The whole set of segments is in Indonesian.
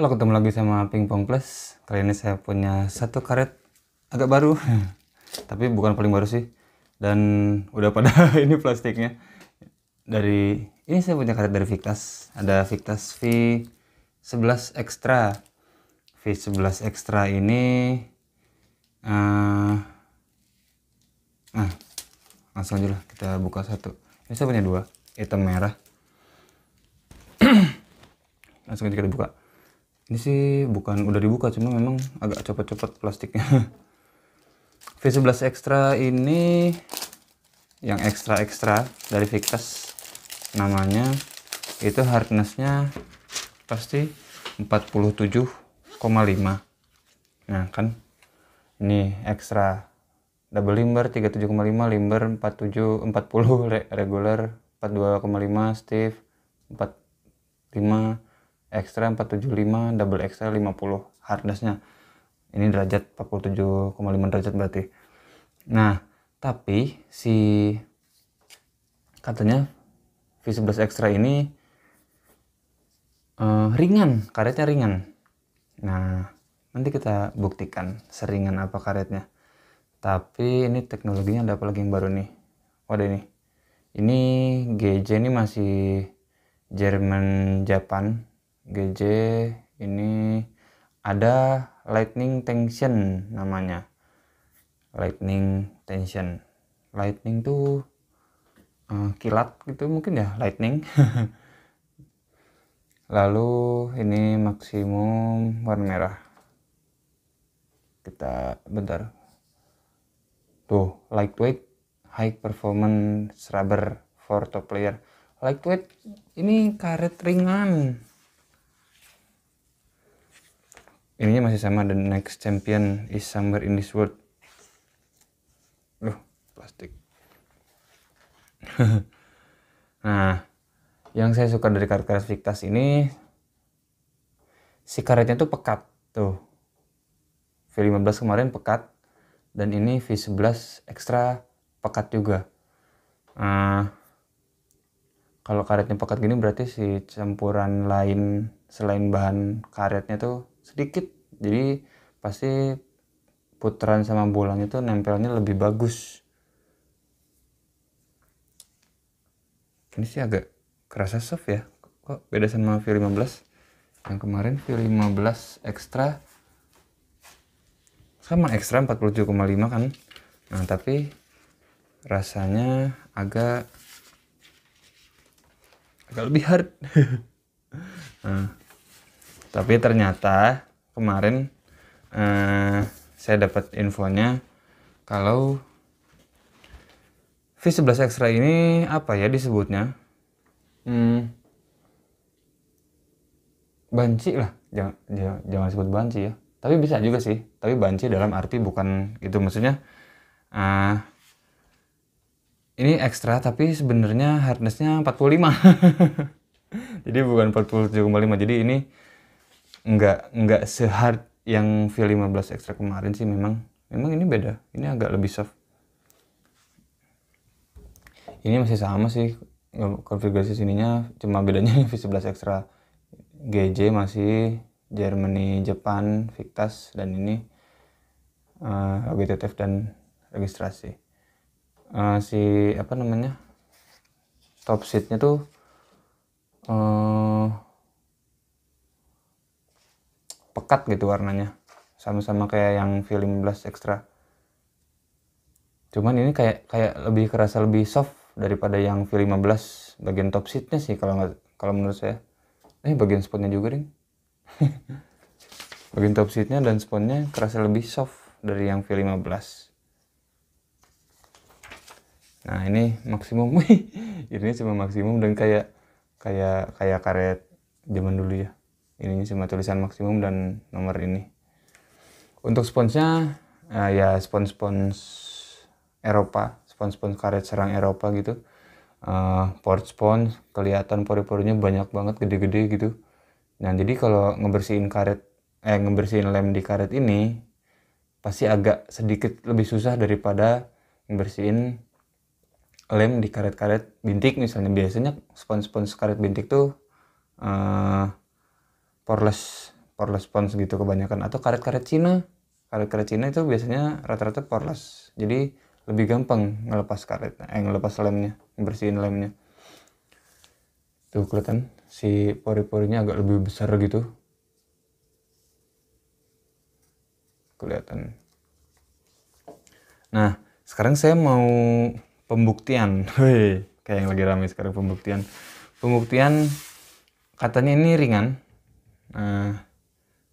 Halo ketemu lagi sama Pingpong Plus Kali ini saya punya satu karet agak baru Tapi bukan paling baru sih Dan udah pada ini plastiknya Dari ini saya punya karet dari Victas Ada Victas V11 Extra V11 Extra ini uh, Nah langsung aja lah kita buka satu Ini saya punya dua item merah Langsung aja kita buka ini sih bukan udah dibuka cuma memang agak cepet-cepet plastiknya V11 Extra ini yang ekstra-ekstra dari Victus namanya itu hardnessnya pasti 47,5 nah kan ini ekstra double limber 37,5 limber 47 40 regular 42,5 stiff 45 XL 475 double XL 50 hardnessnya ini derajat 47,5 derajat berarti nah tapi si katanya V11 Extra ini uh, ringan karetnya ringan nah nanti kita buktikan seringan apa karetnya tapi ini teknologinya ada apa lagi yang baru nih waduh ini ini GJ ini masih Jerman Japan GJ ini ada lightning tension namanya lightning tension lightning tuh uh, kilat gitu mungkin ya lightning lalu ini maksimum warna merah kita bentar tuh lightweight high performance rubber for top player lightweight ini karet ringan ininya masih sama the next champion is somewhere in this world loh plastik nah yang saya suka dari karakter Victas ini si karetnya tuh pekat tuh V15 kemarin pekat dan ini V11 ekstra pekat juga Nah, kalau karetnya pekat gini berarti si campuran lain selain bahan karetnya tuh sedikit jadi pasti putaran sama bolanya itu nempelnya lebih bagus ini sih agak kerasa soft ya kok beda sama V15 yang kemarin V15 ekstra sama ekstra 47,5 kan nah tapi rasanya agak agak lebih hard nah tapi ternyata kemarin eh, saya dapat infonya kalau V11 Extra ini apa ya disebutnya? Hmm, banci lah, jangan, jangan, jangan sebut banci ya. Tapi bisa juga sih, tapi banci dalam arti bukan itu maksudnya. Uh, ini ekstra tapi sebenarnya hardnessnya 45. jadi bukan 47,5. Jadi ini nggak nggak sehard yang V15 ekstra kemarin sih memang memang ini beda ini agak lebih soft ini masih sama sih konfigurasi sininya cuma bedanya V11 ekstra GJ masih Germany Jepang Victas dan ini uh, dan registrasi uh, si apa namanya top seatnya tuh uh, pekat gitu warnanya sama-sama kayak yang v 15 extra cuman ini kayak kayak lebih kerasa lebih soft daripada yang v 15 bagian top seatnya sih kalau nggak kalau menurut saya eh bagian spotnya juga ding bagian top seatnya dan spotnya kerasa lebih soft dari yang v 15 Nah ini maksimum, ini cuma maksimum dan kayak kayak kayak karet zaman dulu ya ininya cuma tulisan maksimum dan nomor ini untuk sponsnya uh, ya spons spons Eropa spons spons karet serang Eropa gitu uh, port spons kelihatan pori-porinya banyak banget gede-gede gitu nah jadi kalau ngebersihin karet eh ngebersihin lem di karet ini pasti agak sedikit lebih susah daripada ngebersihin lem di karet-karet bintik misalnya biasanya spons-spons karet bintik tuh uh, poreless poreless pons gitu kebanyakan atau karet-karet Cina karet-karet Cina itu biasanya rata-rata poreless jadi lebih gampang ngelepas karet eh ngelepas lemnya bersihin lemnya tuh kelihatan si pori-porinya agak lebih besar gitu kelihatan nah sekarang saya mau pembuktian kayak yang lagi ramai sekarang pembuktian pembuktian katanya ini ringan Nah,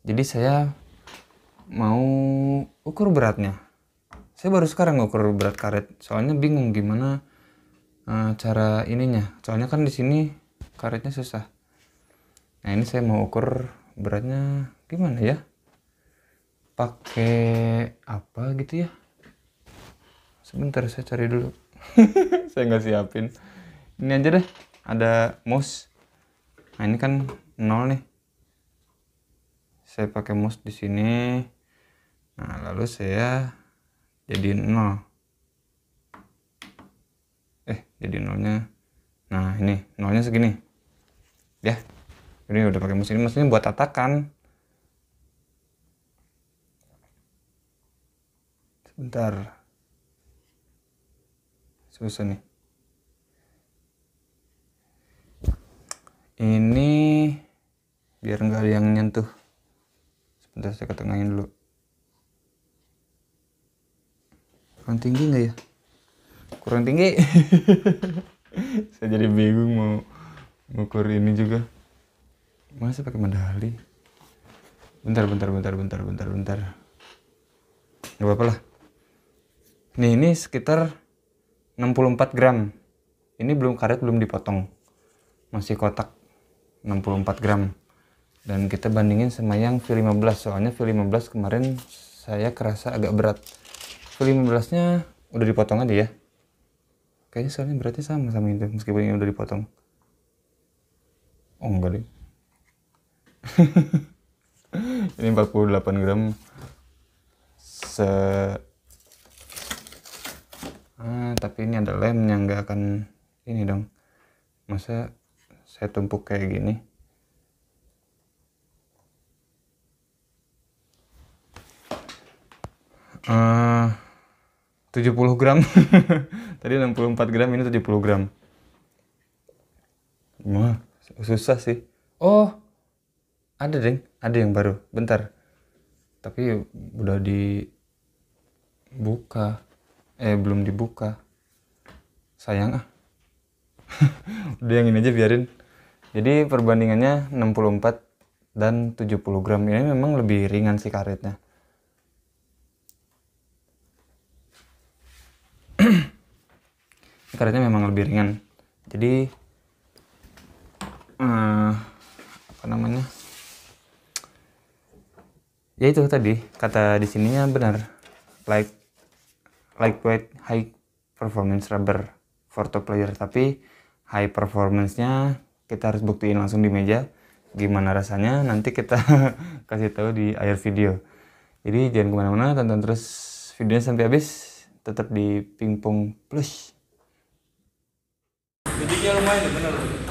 jadi saya mau ukur beratnya. Saya baru sekarang ukur berat karet, soalnya bingung gimana uh, cara ininya. Soalnya kan di sini karetnya susah. Nah ini saya mau ukur beratnya gimana ya? Pakai apa gitu ya? Sebentar saya cari dulu. saya nggak siapin. Ini aja deh. Ada mouse. Nah ini kan nol nih saya pakai mouse di sini nah lalu saya jadi nol eh jadi nolnya nah ini nolnya segini ya ini udah pakai mouse ini maksudnya buat tatakan sebentar susah nih ini biar nggak ada yang nyentuh udah saya ketengahin dulu kurang tinggi nggak ya kurang tinggi saya jadi bingung mau ngukur ini juga masa pakai medali bentar bentar bentar bentar bentar bentar nggak apa-apa lah nih ini sekitar 64 gram ini belum karet belum dipotong masih kotak 64 gram dan kita bandingin sama yang V15 soalnya V15 kemarin saya kerasa agak berat V15 nya udah dipotong aja ya kayaknya soalnya beratnya sama sama itu meskipun ini udah dipotong oh enggak deh ini 48 gram se ah, tapi ini ada lem yang nggak akan ini dong masa saya tumpuk kayak gini Eh, uh, 70 gram. Tadi 64 gram, ini 70 gram. Wah, susah sih. Oh, ada deh ada yang baru. Bentar. Tapi udah dibuka. Eh, belum dibuka. Sayang ah. udah yang ini aja biarin. Jadi perbandingannya 64 dan 70 gram ini memang lebih ringan sih karetnya karetnya memang lebih ringan jadi uh, apa namanya ya itu tadi kata di sininya benar like lightweight high performance rubber for top player tapi high performance-nya kita harus buktiin langsung di meja gimana rasanya nanti kita kasih tahu di akhir video jadi jangan kemana-mana tonton terus videonya sampai habis tetap di pingpong plus やる前に benar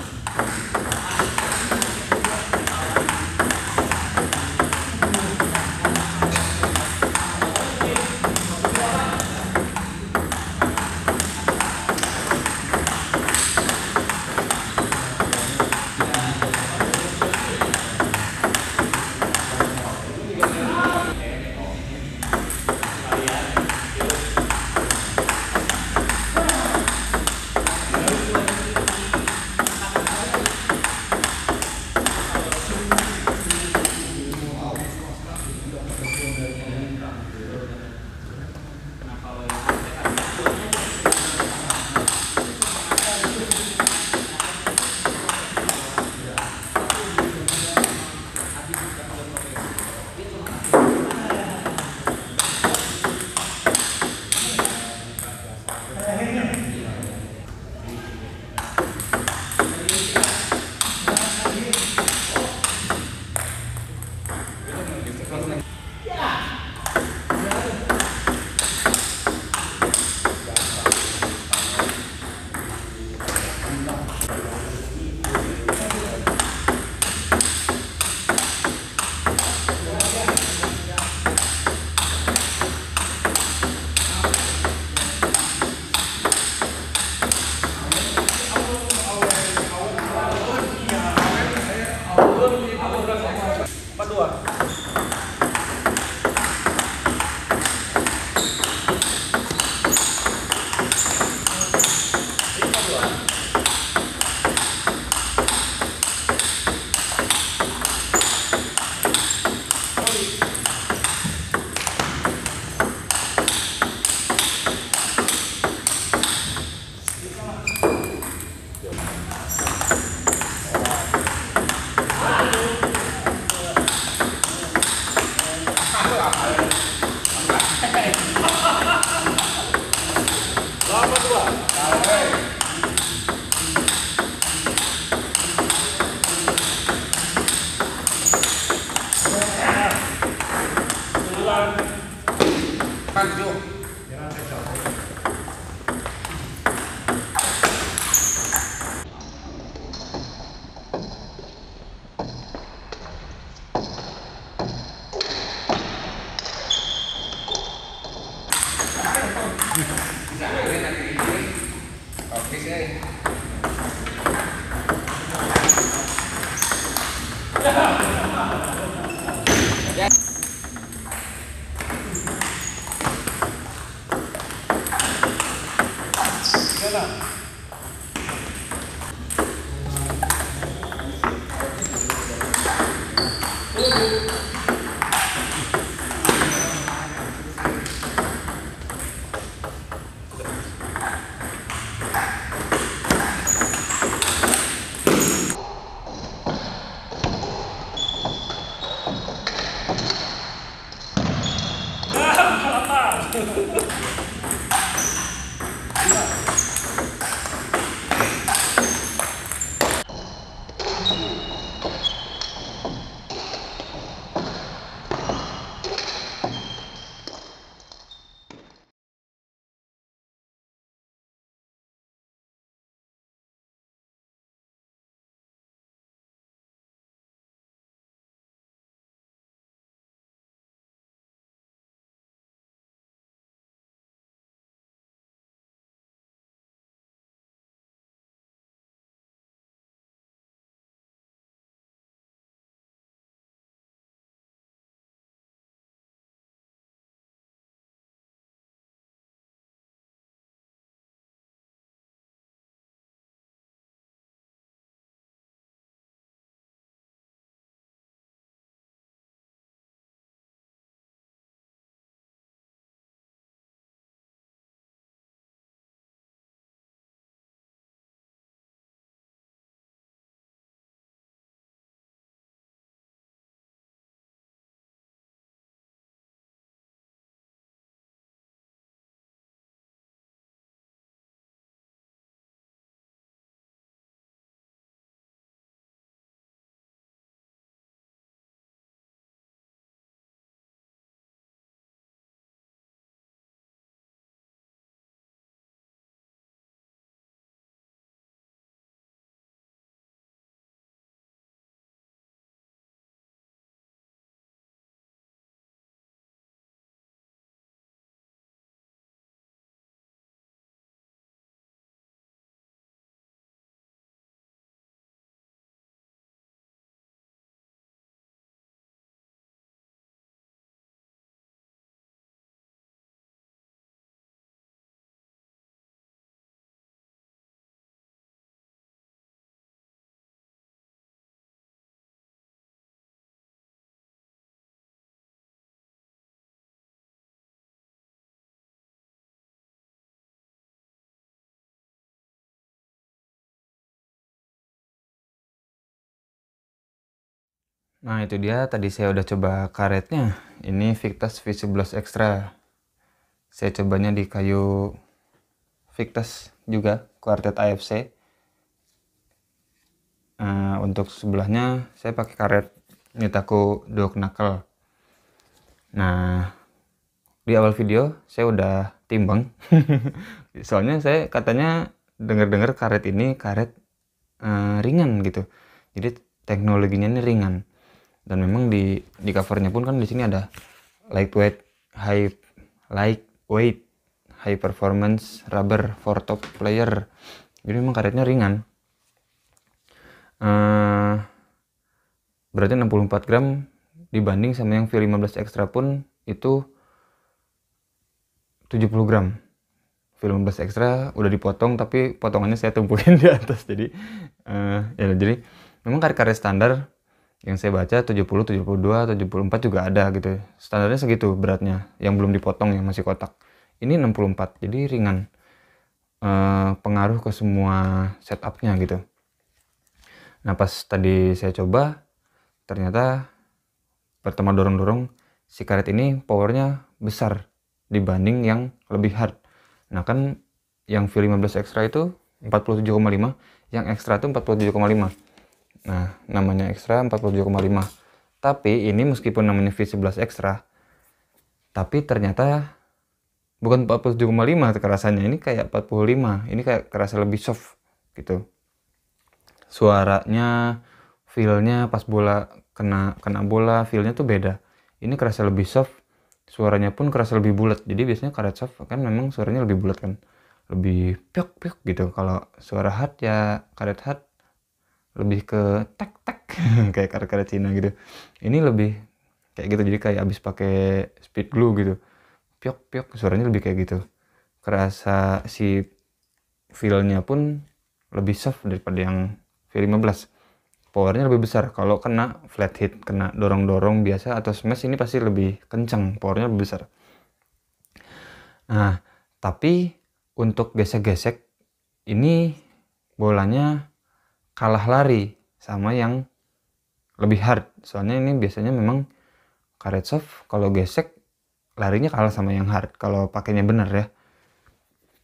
Islam. Nah itu dia tadi saya udah coba karetnya. Ini Victus V11 Extra. Saya cobanya di kayu Victus juga, Quartet AFC. Nah, untuk sebelahnya saya pakai karet Nitaku dog Knuckle. Nah di awal video saya udah timbang. Soalnya saya katanya denger dengar karet ini karet uh, ringan gitu. Jadi teknologinya ini ringan dan memang di di covernya pun kan di sini ada lightweight high lightweight high performance rubber for top player jadi memang karetnya ringan uh, berarti 64 gram dibanding sama yang V15 Extra pun itu 70 gram V15 Extra udah dipotong tapi potongannya saya tumpukin di atas jadi uh, ya jadi memang karet-karet standar yang saya baca 70, 72, 74 juga ada gitu. Standarnya segitu beratnya, yang belum dipotong yang masih kotak. Ini 64, jadi ringan. E, pengaruh ke semua setupnya gitu. Nah pas tadi saya coba, ternyata pertama dorong-dorong si karet ini powernya besar dibanding yang lebih hard. Nah kan yang V15 extra itu 47,5, yang extra itu 47,5 Nah, namanya ekstra 47,5. Tapi ini meskipun namanya V11 ekstra, tapi ternyata bukan 47,5 kerasannya, ini kayak 45. Ini kayak kerasa lebih soft gitu. Suaranya, feelnya pas bola kena kena bola, feelnya tuh beda. Ini kerasa lebih soft, suaranya pun kerasa lebih bulat. Jadi biasanya karet soft kan memang suaranya lebih bulat kan. Lebih pek pek gitu. Kalau suara hard ya karet hard lebih ke tek tek kayak karya-karya Cina gitu ini lebih kayak gitu jadi kayak abis pakai speed glue gitu piok piok suaranya lebih kayak gitu kerasa si feelnya pun lebih soft daripada yang V15 powernya lebih besar kalau kena flat hit kena dorong-dorong biasa atau smash ini pasti lebih kencang powernya lebih besar nah tapi untuk gesek-gesek ini bolanya kalah lari sama yang lebih hard. Soalnya ini biasanya memang karet soft kalau gesek larinya kalah sama yang hard kalau pakainya benar ya.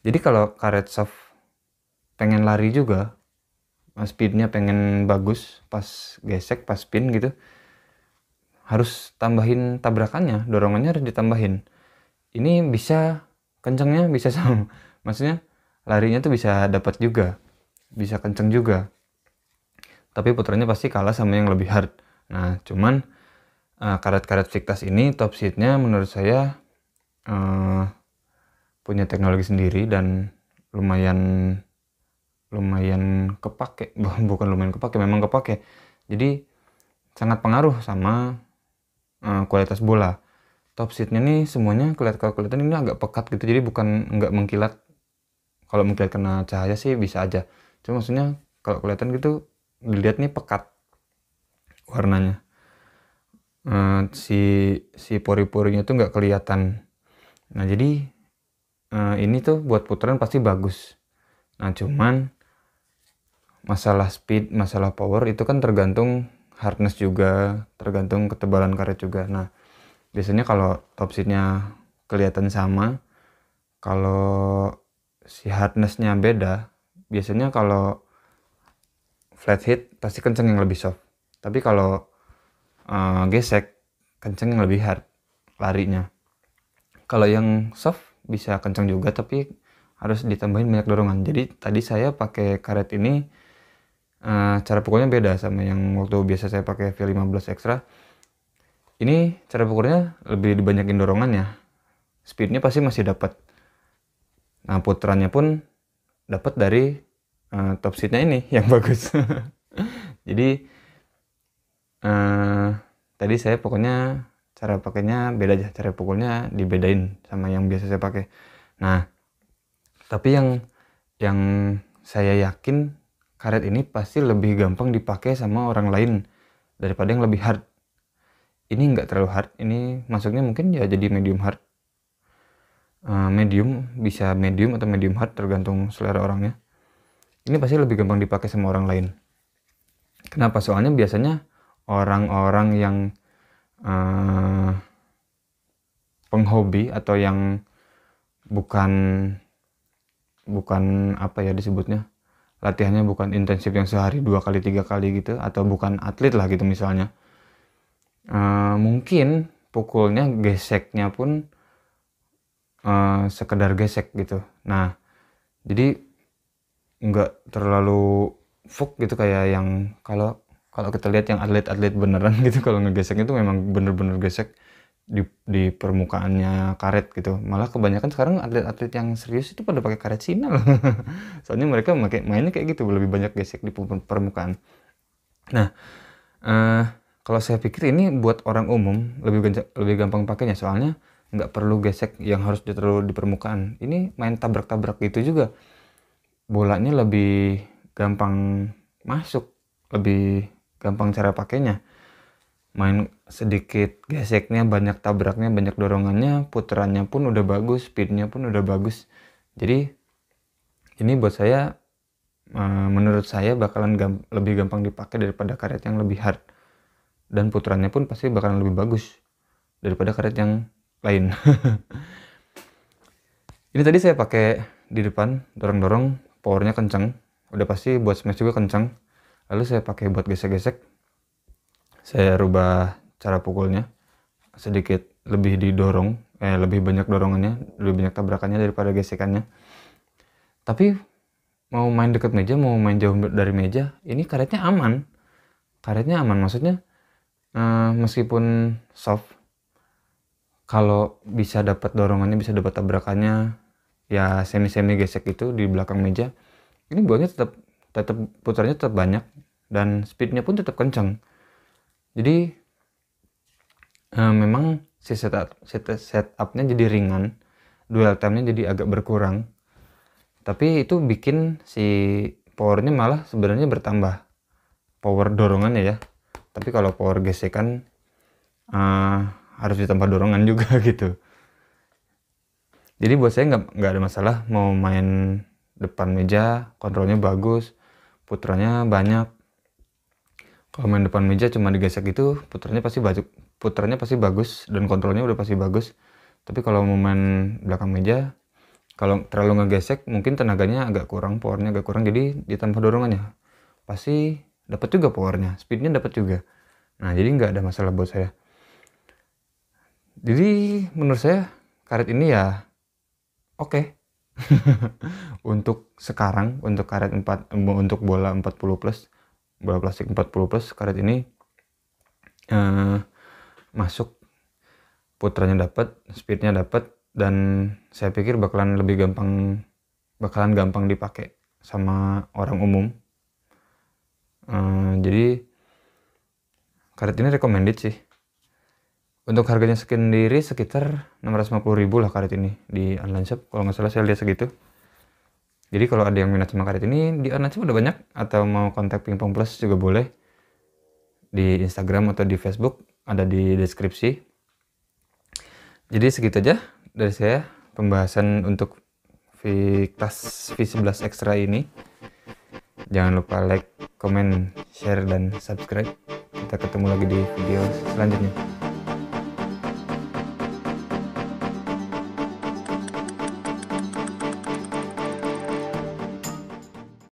Jadi kalau karet soft pengen lari juga, eh, speednya pengen bagus pas gesek, pas spin gitu, harus tambahin tabrakannya, dorongannya harus ditambahin. Ini bisa kencengnya bisa sama, maksudnya larinya tuh bisa dapat juga, bisa kenceng juga tapi putranya pasti kalah sama yang lebih hard nah cuman karet eh, karet-karet fiktas ini top seatnya menurut saya uh, punya teknologi sendiri dan lumayan lumayan kepake bukan lumayan kepake memang kepake jadi sangat pengaruh sama uh, kualitas bola top seatnya nih semuanya kelihatan kelihatan ini agak pekat gitu jadi bukan nggak mengkilat kalau mengkilat kena cahaya sih bisa aja cuma maksudnya kalau kelihatan gitu dilihat nih pekat warnanya uh, si si pori-porinya tuh nggak kelihatan nah jadi uh, ini tuh buat putaran pasti bagus nah cuman masalah speed masalah power itu kan tergantung hardness juga tergantung ketebalan karet juga nah biasanya kalau top seatnya kelihatan sama kalau si hardnessnya beda biasanya kalau flat hit pasti kenceng yang lebih soft tapi kalau uh, gesek kenceng yang lebih hard larinya kalau yang soft bisa kenceng juga tapi harus ditambahin banyak dorongan jadi tadi saya pakai karet ini uh, cara pukulnya beda sama yang waktu biasa saya pakai V15 extra ini cara pukulnya lebih dibanyakin dorongannya speednya pasti masih dapat nah putrannya pun dapat dari uh, top seatnya ini yang bagus jadi uh, tadi saya pokoknya cara pakainya beda aja cara pukulnya dibedain sama yang biasa saya pakai nah tapi yang yang saya yakin karet ini pasti lebih gampang dipakai sama orang lain daripada yang lebih hard ini nggak terlalu hard ini masuknya mungkin ya jadi medium hard uh, medium bisa medium atau medium hard tergantung selera orangnya ini pasti lebih gampang dipakai sama orang lain. Kenapa? Soalnya biasanya orang-orang yang uh, penghobi atau yang bukan bukan apa ya disebutnya latihannya bukan intensif yang sehari dua kali tiga kali gitu atau bukan atlet lah gitu misalnya uh, mungkin pukulnya geseknya pun uh, sekedar gesek gitu nah jadi nggak terlalu fuk gitu kayak yang kalau kalau kita lihat yang atlet-atlet beneran gitu kalau ngegesek itu memang bener-bener gesek di, di permukaannya karet gitu malah kebanyakan sekarang atlet-atlet yang serius itu pada pakai karet sinal loh soalnya mereka pakai mainnya kayak gitu lebih banyak gesek di permukaan nah eh, kalau saya pikir ini buat orang umum lebih lebih gampang pakainya soalnya nggak perlu gesek yang harus terlalu di permukaan ini main tabrak-tabrak gitu juga bolanya lebih gampang masuk lebih gampang cara pakainya main sedikit geseknya banyak tabraknya banyak dorongannya putarannya pun udah bagus speednya pun udah bagus jadi ini buat saya eh, menurut saya bakalan gamp lebih gampang dipakai daripada karet yang lebih hard dan putarannya pun pasti bakalan lebih bagus daripada karet yang lain ini tadi saya pakai di depan dorong-dorong powernya kenceng udah pasti buat smash juga kenceng lalu saya pakai buat gesek-gesek saya rubah cara pukulnya sedikit lebih didorong eh lebih banyak dorongannya lebih banyak tabrakannya daripada gesekannya tapi mau main deket meja mau main jauh dari meja ini karetnya aman karetnya aman maksudnya eh, meskipun soft kalau bisa dapat dorongannya bisa dapat tabrakannya ya semi-semi gesek itu di belakang meja ini buahnya tetap tetap putarnya tetap banyak dan speednya pun tetap kencang jadi eh, memang si setup set, setupnya jadi ringan dual time-nya jadi agak berkurang tapi itu bikin si powernya malah sebenarnya bertambah power dorongannya ya tapi kalau power gesekan eh, harus ditambah dorongan juga gitu jadi buat saya nggak nggak ada masalah mau main depan meja kontrolnya bagus putranya banyak kalau main depan meja cuma digesek itu putranya pasti bagus putranya pasti bagus dan kontrolnya udah pasti bagus tapi kalau mau main belakang meja kalau terlalu ngegesek mungkin tenaganya agak kurang powernya agak kurang jadi ditambah dorongannya pasti dapat juga powernya speednya dapat juga nah jadi nggak ada masalah buat saya jadi menurut saya karet ini ya Oke. Okay. untuk sekarang, untuk karet 4 eh, untuk bola 40 plus, bola plastik 40 plus karet ini uh, masuk putranya dapat, speednya dapat dan saya pikir bakalan lebih gampang bakalan gampang dipakai sama orang umum. Uh, jadi karet ini recommended sih untuk harganya sendiri sekitar 650 ribu lah karet ini di online shop kalau nggak salah saya lihat segitu jadi kalau ada yang minat sama karet ini di online shop udah banyak atau mau kontak pingpong plus juga boleh di instagram atau di facebook ada di deskripsi jadi segitu aja dari saya pembahasan untuk V kelas V11 extra ini jangan lupa like, comment, share, dan subscribe kita ketemu lagi di video selanjutnya